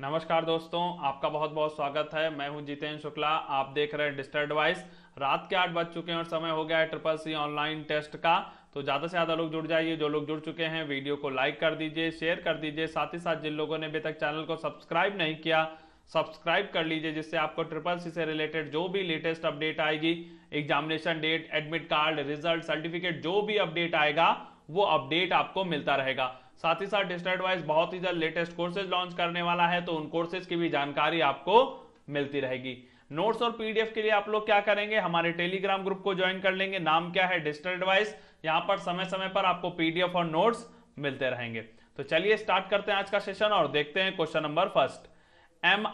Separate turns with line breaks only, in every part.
नमस्कार दोस्तों आपका बहुत बहुत स्वागत है मैं हूं जितेंद्र शुक्ला आप देख रहे हैं डिस्टर्ड वाइस रात के आठ बज चुके हैं और समय हो गया है ट्रिपल सी ऑनलाइन टेस्ट का तो ज़्यादा से ज़्यादा लोग जुड़ जाइए जो लोग जुड़ चुके हैं वीडियो को लाइक कर दीजिए शेयर कर दीजिए साथ ही साथ जिन लोगों ने अभी तक चैनल को सब्सक्राइब नहीं किया सब्सक्राइब कर लीजिए जिससे आपको ट्रिपल सी से रिलेटेड जो भी लेटेस्ट अपडेट आएगी examination date admit card result certificate जो भी अपडेट आएगा वो अपडेट आपको मिलता रहेगा साथ ही साथ डिस्ट्रेट वाइज बहुत ही जल्द लेटेस्ट कोर्सेज लॉन्च करने वाला है तो उन कोर्सेज की भी जानकारी आपको मिलती रहेगी नोट्स और पीडीएफ के लिए आप लोग क्या करेंगे हमारे टेलीग्राम ग्रुप को ज्वाइन कर लेंगे नाम क्या है डिजिटल एडवाइस यहां पर समय समय पर आपको पीडीएफ और नोट्स मिलते रहेंगे तो चलिए स्टार्ट करते हैं आज का सेशन और देखते हैं क्वेश्चन नंबर फर्स्ट एम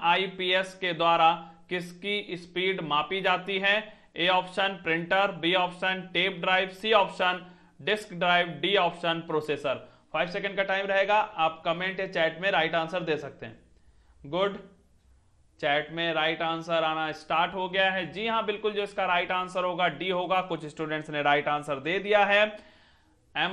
के द्वारा किसकी स्पीड मापी जाती है A option printer B option tape drive C option disk drive D option processor five second का टाइम रहेगा आप कमेंट या चैट में राइट आंसर दे सकते हैं गुड चैट में राइट आंसर आना स्टार्ट हो गया है जी हाँ बिल्कुल जो इसका राइट आंसर होगा डी होगा कुछ स्टूडेंट्स ने राइट आंसर दे दिया है एम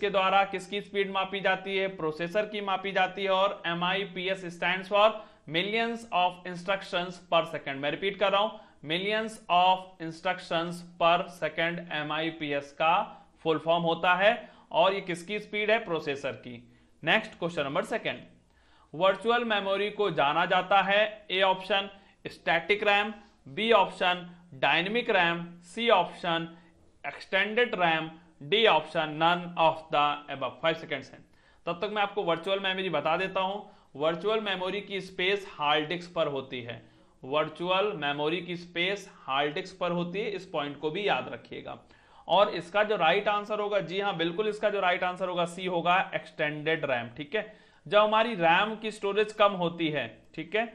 के द्वारा किसकी स्पीड मापी जाती है प्रोसेसर की मापी जाती है और M I P S stand for millions of instruction per second मैं रिपीट कर रहा हूं millions of instruction per second M का फुल फॉर्म होता है और ये किसकी स्पीड है प्रोसेसर की next question number second virtual memory को जाना जाता है A option static RAM B option dynamic RAM C option extended RAM D option none of the above five seconds हैं तब तक मैं आपको वर्चुअल मेमोरी बता देता हूं वर्चुअल मेमोरी की स्पेस हार्ड डिस्क पर होती है वर्चुअल मेमोरी की स्पेस हार्ड डिस्क पर होती है इस पॉइंट को भी याद रखिएगा और इसका जो राइट आंसर होगा जी हाँ बिल्कुल इसका जो राइट आंसर होगा सी होगा एक्सटेंडेड रैम ठीक है जब हमारी रैम की स्टोरेज कम होती है ठीक है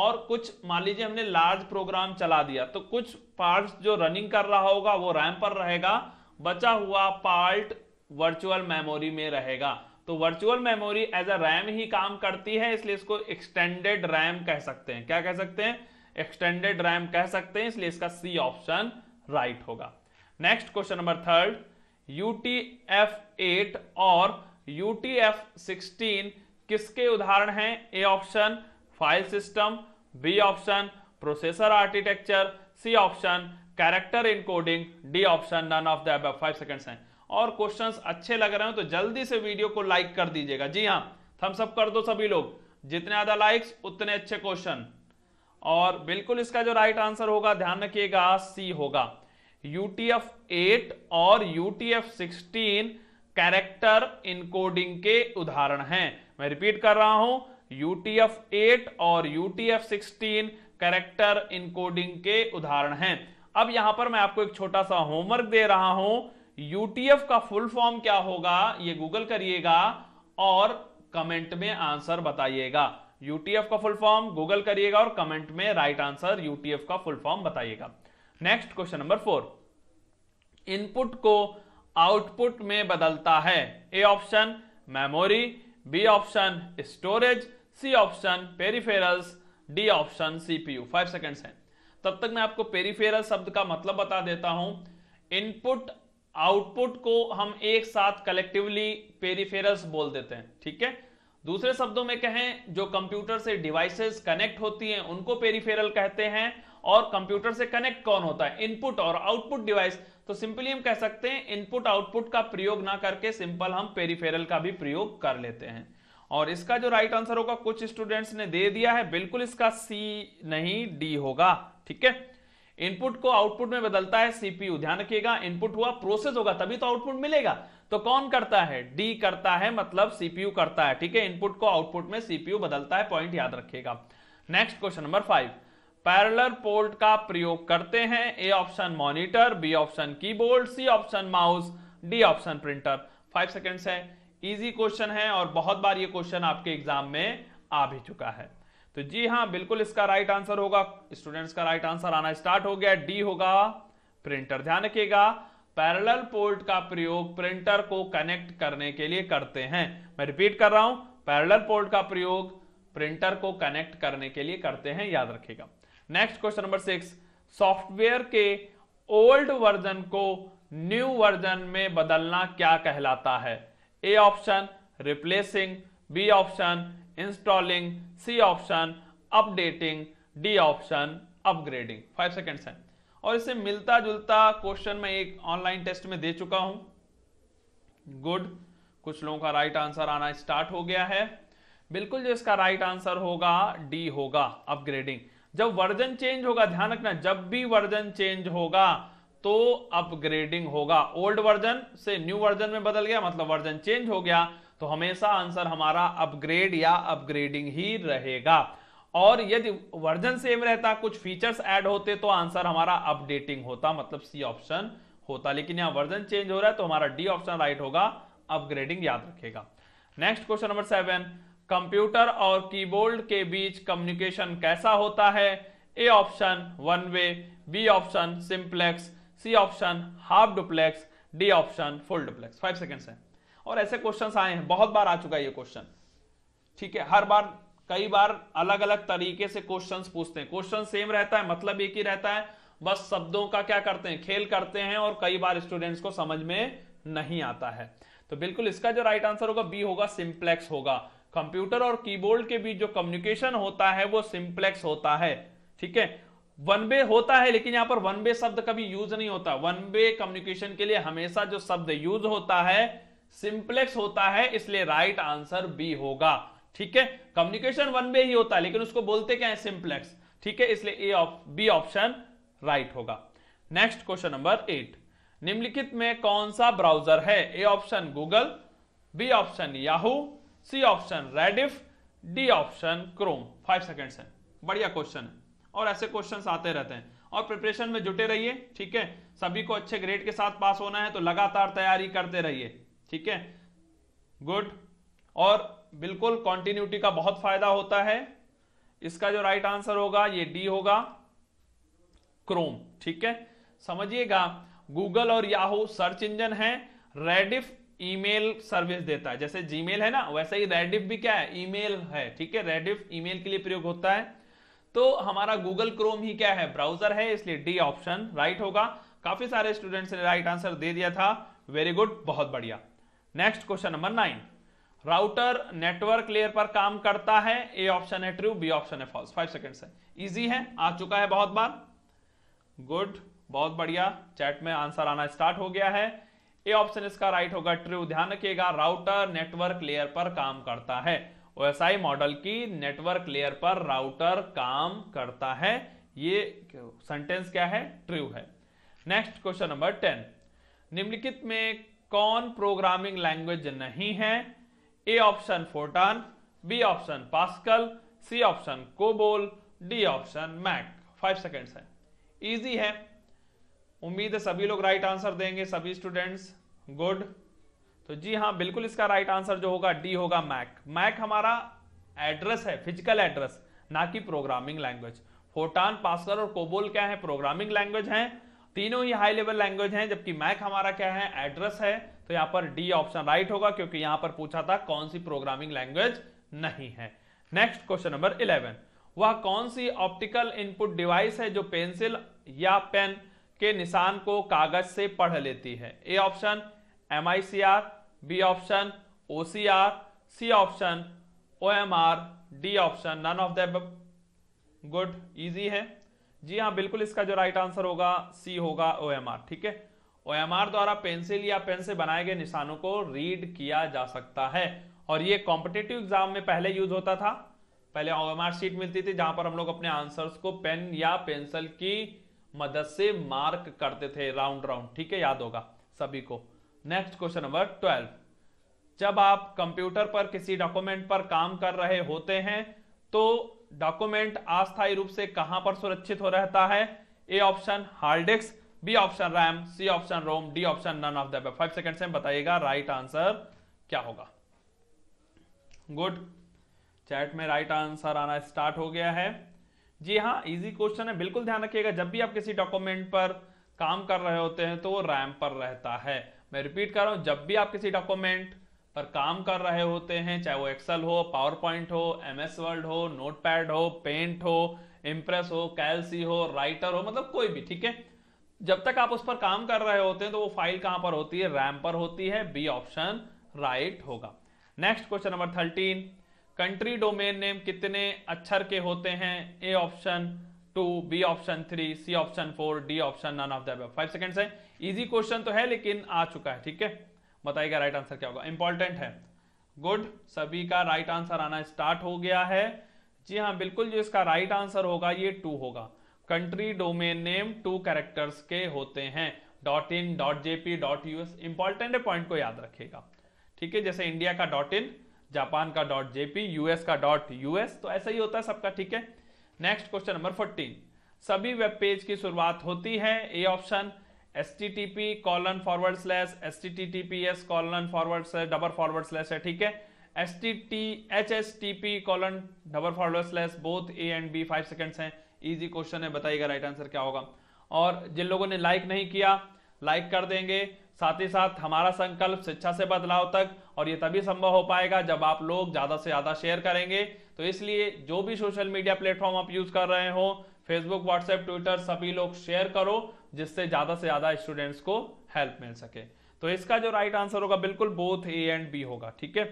और कुछ मान लीजिए हमने लार्ज प्रोग्राम चला दिया तो कुछ पार्ट जो रनिंग कर रहा होगा वो रैम पर रहेगा बचा हुआ पार्ट वर्चुअल मेमोरी में रहेगा तो virtual memory as a RAM ही काम करती है इसलिए इसको एक्सटेंडेड रैम कह सकते हैं क्या कह सकते हैं एक्सटेंडेड रैम कह सकते हैं इसलिए इसका सी ऑप्शन राइट होगा next question number third UTF eight और यूटीएफ सिक्सटीन किसके उदाहरण हैं A option file system B option processor architecture C option character encoding D option none of the five seconds हैं और क्वेश्चंस अच्छे लग रहे हो तो जल्दी से वीडियो को लाइक कर दीजिएगा जी हाँ थम्सअप कर दो सभी लोग जितने ज्यादा लाइक्स उतने अच्छे क्वेश्चन और बिल्कुल इसका जो राइट आंसर होगा ध्यान रखिएगा सी होगा यूटीएफ 8 और यूटीएफ 16 कैरेक्टर इनकोडिंग के उदाहरण हैं मैं रिपीट कर रहा हूं यूटीएफ 8 और यूटीएफ 16 कैरेक्टर इनकोडिंग के उदाहरण हैं अब यहां पर मैं आपको एक छोटा सा होमवर्क दे रहा हूं यूटीएफ का फुल फॉर्म क्या होगा ये गूगल करिएगा और कमेंट में आंसर बताइएगा यूटीएफ का फुल फॉर्म गूगल करिएगा और कमेंट में राइट आंसर यूटीएफ का फुल फॉर्म बताइएगा next question number four input को आउटपुट में बदलता है A option memory B option storage C option peripherals D option CPU five seconds है तब तक मैं आपको पेरीफेरल शब्द का मतलब बता देता हूं इनपुट आउटपुट को हम एक साथ कलेक्टिवली पेरिफेरल्स बोल देते हैं ठीक है दूसरे शब्दों में कहें जो कंप्यूटर से डिवाइसेस कनेक्ट होती हैं उनको पेरीफेरल कहते हैं और कंप्यूटर से कनेक्ट कौन होता है इनपुट और आउटपुट डिवाइस तो सिंपली हम कह सकते हैं इनपुट आउटपुट का प्रयोग ना करके सिंपल हम पेरीफेरल का भी प्रयोग कर लेते हैं और इसका जो राइट आंसर होगा कुछ स्टूडेंट्स ने दे दिया है बिल्कुल इसका सी नहीं डी होगा ठीक है इनपुट को आउटपुट में बदलता है सीपीयू ध्यान रखिएगा इनपुट हुआ प्रोसेस होगा तभी तो आउटपुट मिलेगा तो कौन करता है डी करता है मतलब सीपीयू करता है ठीक है इनपुट को आउटपुट में सीपीयू बदलता है पॉइंट याद रखिएगा next question number five parallel port का प्रयोग करते हैं A option monitor B option keyboard C option mouse D option printer five seconds है इजी क्वेश्चन है और बहुत बार ये क्वेश्चन आपके एग्जाम में आ भी चुका है तो जी हाँ बिल्कुल इसका राइट आंसर होगा स्टूडेंट्स का राइट आंसर आना स्टार्ट हो गया डी होगा प्रिंटर ध्यान रखिएगा पैरेलल पोर्ट का प्रयोग प्रिंटर को कनेक्ट करने के लिए करते हैं मैं रिपीट कर रहा हूं पैरेलल पोर्ट का प्रयोग प्रिंटर को कनेक्ट करने के लिए करते हैं याद रखिएगा next question number six software के ओल्ड वर्जन को न्यू वर्जन में बदलना क्या कहलाता है A option replacing B option installing C option updating D option upgrading five second है और इससे मिलता जुलता क्वेश्चन मैं एक ऑनलाइन टेस्ट में दे चुका हूं गुड कुछ लोगों का राइट आंसर आना स्टार्ट हो गया है बिल्कुल जो इसका राइट आंसर होगा डी होगा अपग्रेडिंग जब वर्जन चेंज होगा ध्यान रखना जब भी वर्जन चेंज होगा तो अपग्रेडिंग होगा ओल्ड वर्जन से न्यू वर्जन में बदल गया मतलब वर्जन चेंज हो गया तो हमेशा आंसर हमारा अपग्रेड या अपग्रेडिंग ही रहेगा और यदि वर्जन सेम रहता कुछ फीचर्स ऐड होते तो आंसर हमारा अपडेटिंग होता मतलब सी ऑप्शन होता लेकिन यहां वर्जन चेंज हो रहा है तो हमारा डी ऑप्शन राइट होगा अपग्रेडिंग याद रखेगा next question number seven computer और कीबोर्ड के बीच कम्युनिकेशन कैसा होता है A option one way B option simplex C option half duplex D option full duplex five seconds है और ऐसे क्वेश्चन आए हैं बहुत बार आ चुका है ये क्वेश्चन ठीक है हर बार कई बार अलग अलग तरीके से क्वेश्चंस पूछते हैं क्वेश्चन सेम रहता है मतलब एक ही रहता है बस शब्दों का क्या करते हैं खेल करते हैं और कई बार स्टूडेंट्स को समझ में नहीं आता है तो बिल्कुल इसका जो राइट आंसर होगा बी होगा सिंप्लेक्स होगा कंप्यूटर और कीबोर्ड के बीच जो कम्युनिकेशन होता है वो सिंप्लेक्स होता है ठीक है वन वे होता है लेकिन यहां पर वन वे शब्द कभी यूज नहीं होता वन वे कम्युनिकेशन के लिए हमेशा जो शब्द यूज होता है सिंप्लेक्स होता है इसलिए राइट आंसर बी होगा ठीक है कम्युनिकेशन वन वे ही होता है लेकिन उसको बोलते क्या है सिंप्लेक्स ठीक है इसलिए ए बी ऑप्शन राइट होगा नेक्स्ट क्वेश्चन नंबर एट निम्नलिखित में कौन सा ब्राउजर है A option Google B option Yahoo C option Rediff D option Chrome five seconds है बढ़िया क्वेश्चन है और ऐसे क्वेश्चन आते रहते हैं और प्रिपरेशन में जुटे रहिए ठीक है सभी को अच्छे ग्रेड के साथ पास होना है तो लगातार तैयारी करते रहिए ठीक है गुड और बिल्कुल कॉन्टिन्यूटी का बहुत फायदा होता है इसका जो राइट आंसर होगा ये डी होगा क्रोम ठीक है समझिएगा गूगल और याहू सर्च इंजन है रेडिफ ईमेल सर्विस देता है जैसे जीमेल है ना वैसे ही रेडिफ भी क्या है ईमेल है ठीक है रेडिफ ईमेल के लिए प्रयोग होता है तो हमारा गूगल क्रोम ही क्या है ब्राउजर है इसलिए डी ऑप्शन राइट होगा काफी सारे स्टूडेंट्स ने राइट आंसर दे दिया था वेरी गुड बहुत बढ़िया next question number nine router network layer पर काम करता है ए ऑप्शन है ट्रू बी ऑप्शन है फॉल्स फाइव सेकेंड है इजी है आ चुका है बहुत बार गुड बहुत बढ़िया चैट में आंसर आना स्टार्ट हो गया है ए ऑप्शन इसका राइट होगा ट्रू ध्यान रखिएगा राउटर नेटवर्क लेयर पर काम करता है ओएसआई मॉडल की नेटवर्क लेयर पर राउटर काम करता है ये सेंटेंस क्या है ट्रू है नेक्स्ट क्वेश्चन नंबर टेन निम्नलिखित में कौन प्रोग्रामिंग लैंग्वेज नहीं है A option Fortran B option Pascal C option COBOL D option Mac five seconds है इजी है उम्मीद है सभी लोग राइट आंसर देंगे सभी स्टूडेंट्स गुड तो जी हाँ बिल्कुल इसका राइट आंसर जो होगा डी होगा मैक मैक हमारा एड्रेस है फिजिकल एड्रेस ना कि प्रोग्रामिंग लैंग्वेज फोटान पास्कल और कोबोल क्या है प्रोग्रामिंग लैंग्वेज है तीनों ही हाई लेवल लैंग्वेज हैं जबकि मैक हमारा क्या है एड्रेस है तो यहाँ पर डी ऑप्शन राइट होगा क्योंकि यहाँ पर पूछा था कौन सी प्रोग्रामिंग लैंग्वेज नहीं है नेक्स्ट क्वेश्चन नंबर इलेवन वह कौन सी ऑप्टिकल इनपुट डिवाइस है जो पेंसिल या पेन के निशान को कागज से पढ़ लेती है A option M I C R B option O C R C option O M R D option none of the good easy है जी हाँ बिल्कुल इसका जो राइट आंसर होगा सी होगा ओ एम आर ठीक है ओ एम आर द्वारा पेंसिल या पेन से बनाए गए निशानों को रीड किया जा सकता है और ये कॉम्पिटेटिव एग्जाम में पहले यूज होता था पहले ओ एम आर शीट मिलती थी जहां पर हम लोग अपने आंसर्स को पेन या पेंसिल की मदद से मार्क करते थे राउंड राउंड ठीक है याद होगा सभी को नेक्स्ट क्वेश्चन नंबर ट्वेल्व जब आप कंप्यूटर पर किसी डॉक्यूमेंट पर काम कर रहे होते हैं तो डॉक्यूमेंट अस्थायी रूप से कहां पर सुरक्षित हो रहता है A option hard disk B option RAM C option ROM D option none of five second से बताइएगा राइट आंसर क्या होगा गुड चैट में राइट आंसर आना स्टार्ट हो गया है जी हाँ इजी क्वेश्चन है बिल्कुल ध्यान रखिएगा जब भी आप किसी डॉक्यूमेंट पर काम कर रहे होते हैं तो वो रैम पर रहता है मैं रिपीट कर रहा हूँ जब भी आप किसी डॉक्यूमेंट पर काम कर रहे होते हैं चाहे वो एक्सेल हो पावर पॉइंट हो एम एस वर्ड हो नोट पैड हो पेंट हो इम्प्रेस हो कैलसी हो राइटर हो मतलब कोई भी ठीक है जब तक आप उस पर काम कर रहे होते हैं तो वो फाइल कहां पर होती है रैम पर होती है बी ऑप्शन राइट होगा next question number thirteen country domain name कितने अक्षर के होते हैं A option two B option three C option four D option none of five second है इजी क्वेश्चन तो है लेकिन आ चुका है ठीक है बताइएगा राइट आंसर क्या होगा इंपॉर्टेंट है गुड सभी का राइट आंसर आना स्टार्ट हो गया है जी हाँ बिल्कुल जो इसका राइट आंसर होगा ये टू होगा country domain name two characters के होते हैं dot in dot JP dot US important point को याद रखेगा ठीक है जैसे इंडिया का डॉट इन जापान का डॉट जेपी यूएस का डॉट यूएस तो ऐसा ही होता है सबका ठीक है नेक्स्ट क्वेश्चन नंबर फोर्टीन सभी वेब पेज की शुरुआत होती है A option S T T P colon forward slash S T T T P S colon forward slash double forward slash है ठीक है S T T H S T P colon double forward slash both A and B five seconds हैं easy question है बताइएगा right answer क्या होगा और जिन लोगों ने लाइक नहीं किया लाइक कर देंगे साथ ही साथ हमारा संकल्प शिक्षा से बदलाव तक और ये तभी संभव हो पाएगा जब आप लोग ज़्यादा से ज़्यादा शेयर करेंगे तो इसलिए जो भी सोशल मीडिया प्लेटफॉर्म आप यूज़ कर रहे हो फेसबुक व्हाट्सएप ट्विटर सभी लोग शेयर करो जिससे ज़्यादा से ज़्यादा स्टूडेंट्स को हेल्प मिल सके तो इसका जो राइट आंसर होगा बिल्कुल बोथ ए एंड बी होगा ठीक है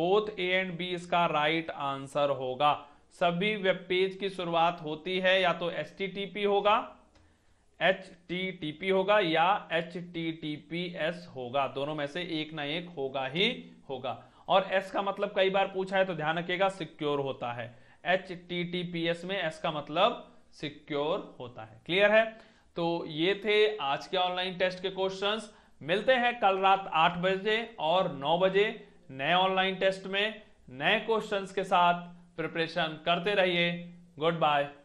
बोथ ए एंड बी इसका राइट आंसर होगा सभी वेब पेज की शुरुआत होती है या तो एस होगा एच टी टी पी होगा या H T T P S होगा दोनों में से एक ना एक होगा ही होगा और एस का मतलब कई बार पूछा है तो ध्यान रखिएगा सिक्योर होता है H T T P S में एस का मतलब सिक्योर होता है क्लियर है तो ये थे आज के ऑनलाइन टेस्ट के क्वेश्चंस मिलते हैं कल रात आठ बजे और नौ बजे नए ऑनलाइन टेस्ट में नए क्वेश्चंस के साथ प्रिपरेशन करते रहिए गुड बाय